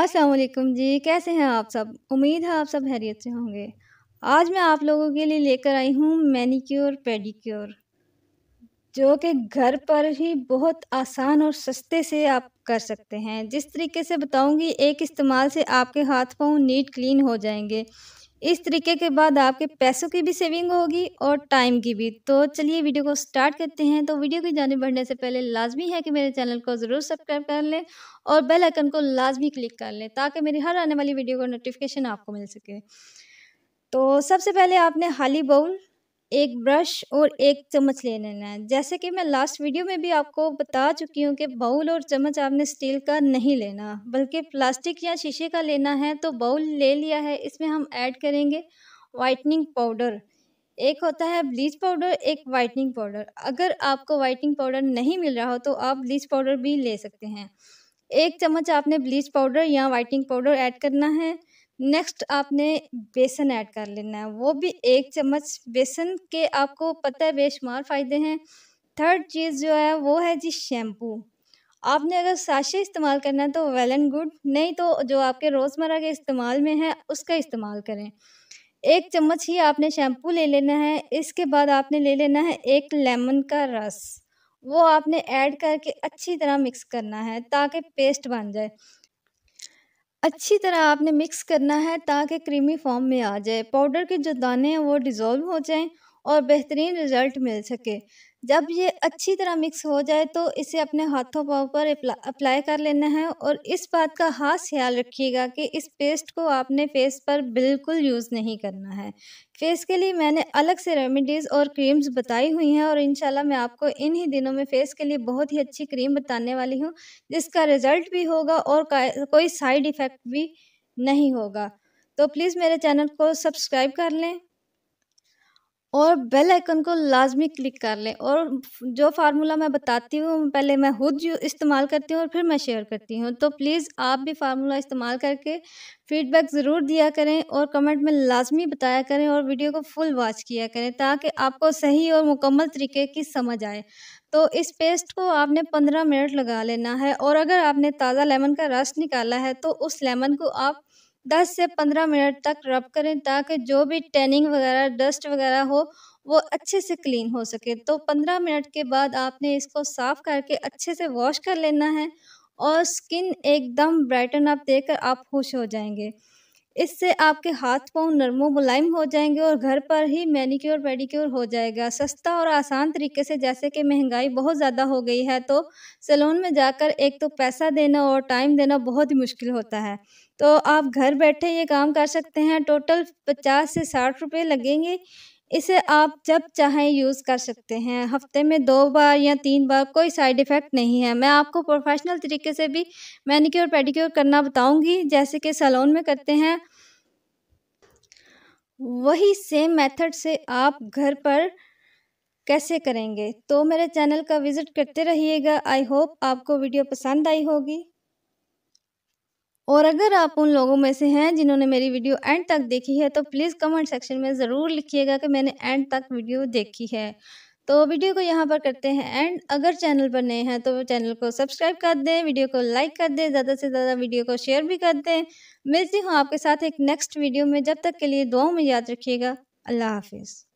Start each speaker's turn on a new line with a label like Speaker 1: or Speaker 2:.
Speaker 1: असलकुम जी कैसे हैं आप सब उम्मीद है आप सब हैरियत से होंगे आज मैं आप लोगों के लिए लेकर आई हूँ मैनीक्योर पेडिक्योर जो कि घर पर ही बहुत आसान और सस्ते से आप कर सकते हैं जिस तरीके से बताऊंगी एक इस्तेमाल से आपके हाथ पाँव नीट क्लीन हो जाएंगे इस तरीके के बाद आपके पैसों की भी सेविंग होगी और टाइम की भी तो चलिए वीडियो को स्टार्ट करते हैं तो वीडियो की जाने बढ़ने से पहले लाजमी है कि मेरे चैनल को ज़रूर सब्सक्राइब कर लें और बेल आइकन को लाजमी क्लिक कर लें ताकि मेरी हर आने वाली वीडियो का नोटिफिकेशन आपको मिल सके तो सबसे पहले आपने हाली बाउल एक ब्रश और एक चम्मच ले लेना है जैसे कि मैं लास्ट वीडियो में भी आपको बता चुकी हूँ कि बाउल और चम्मच आपने स्टील का नहीं लेना बल्कि प्लास्टिक या शीशे का लेना है तो बाउल ले लिया है इसमें हम ऐड करेंगे वाइटनिंग पाउडर एक होता है ब्लीच पाउडर एक वाइटनिंग पाउडर अगर आपको वाइटनिंग पाउडर नहीं मिल रहा हो तो आप ब्लीच पाउडर भी ले सकते हैं एक चम्मच आपने ब्लीच पाउडर या वाइटनिंग पाउडर ऐड करना है नेक्स्ट आपने बेसन ऐड कर लेना है वो भी एक चम्मच बेसन के आपको पता है बेशुमार फ़ायदे हैं थर्ड चीज़ जो है वो है जी शैम्पू आपने अगर साशे इस्तेमाल करना है तो वेल एंड गुड नहीं तो जो आपके रोज़मर्रा के इस्तेमाल में है उसका इस्तेमाल करें एक चम्मच ही आपने शैम्पू ले लेना है इसके बाद आपने ले लेना है एक लेमन का रस वो आपने ऐड करके अच्छी तरह मिक्स करना है ताकि पेस्ट बन जाए अच्छी तरह आपने मिक्स करना है ताकि क्रीमी फॉर्म में आ जाए पाउडर के जो दाने हैं वो डिज़ोल्व हो जाएं और बेहतरीन रिज़ल्ट मिल सके जब ये अच्छी तरह मिक्स हो जाए तो इसे अपने हाथों पाँव पर अप्लाई कर लेना है और इस बात का खास ख्याल रखिएगा कि इस पेस्ट को आपने फेस पर बिल्कुल यूज़ नहीं करना है फेस के लिए मैंने अलग से रेमेडीज़ और क्रीम्स बताई हुई हैं और इंशाल्लाह मैं आपको इन ही दिनों में फ़ेस के लिए बहुत ही अच्छी क्रीम बताने वाली हूँ जिसका रिज़ल्ट भी होगा और कोई साइड इफ़ेक्ट भी नहीं होगा तो प्लीज़ मेरे चैनल को सब्सक्राइब कर लें और बेल आइकन को लाजमी क्लिक कर लें और जो फार्मूला मैं बताती हूँ पहले मैं खुद इस्तेमाल करती हूँ और फिर मैं शेयर करती हूँ तो प्लीज़ आप भी फार्मूला इस्तेमाल करके फीडबैक ज़रूर दिया करें और कमेंट में लाजमी बताया करें और वीडियो को फुल वॉच किया करें ताकि आपको सही और मुकम्मल तरीके की समझ आए तो इस पेस्ट को आपने पंद्रह मिनट लगा लेना है और अगर आपने ताज़ा लेमन का रस निकाला है तो उस लेमन को आप दस से पंद्रह मिनट तक रब करें ताकि जो भी टैनिंग वगैरह डस्ट वगैरह हो वो अच्छे से क्लीन हो सके तो पंद्रह मिनट के बाद आपने इसको साफ़ करके अच्छे से वॉश कर लेना है और स्किन एकदम ब्राइटन आप देकर आप खुश हो जाएंगे इससे आपके हाथ पाँव नरमो मुलायम हो जाएंगे और घर पर ही मैनिक्योर पेडिक्योर हो जाएगा सस्ता और आसान तरीके से जैसे कि महंगाई बहुत ज़्यादा हो गई है तो सैलून में जाकर एक तो पैसा देना और टाइम देना बहुत ही मुश्किल होता है तो आप घर बैठे ये काम कर सकते हैं टोटल पचास से साठ रुपये लगेंगे इसे आप जब चाहें यूज़ कर सकते हैं हफ्ते में दो बार या तीन बार कोई साइड इफ़ेक्ट नहीं है मैं आपको प्रोफेशनल तरीके से भी मैनिक्योर पेडिक्योर करना बताऊंगी जैसे कि सैलून में करते हैं वही सेम मेथड से आप घर पर कैसे करेंगे तो मेरे चैनल का विज़िट करते रहिएगा आई होप आपको वीडियो पसंद आई होगी और अगर आप उन लोगों में से हैं जिन्होंने मेरी वीडियो एंड तक देखी है तो प्लीज़ कमेंट सेक्शन में ज़रूर लिखिएगा कि मैंने एंड तक वीडियो देखी है तो वीडियो को यहाँ पर करते हैं एंड अगर चैनल पर नए हैं तो चैनल को सब्सक्राइब कर दें वीडियो को लाइक कर दें ज़्यादा से ज़्यादा वीडियो को शेयर भी कर दें मिलती हूँ आपके साथ एक नेक्स्ट वीडियो में जब तक के लिए दुआओं में याद रखिएगा अल्लाह हाफिज़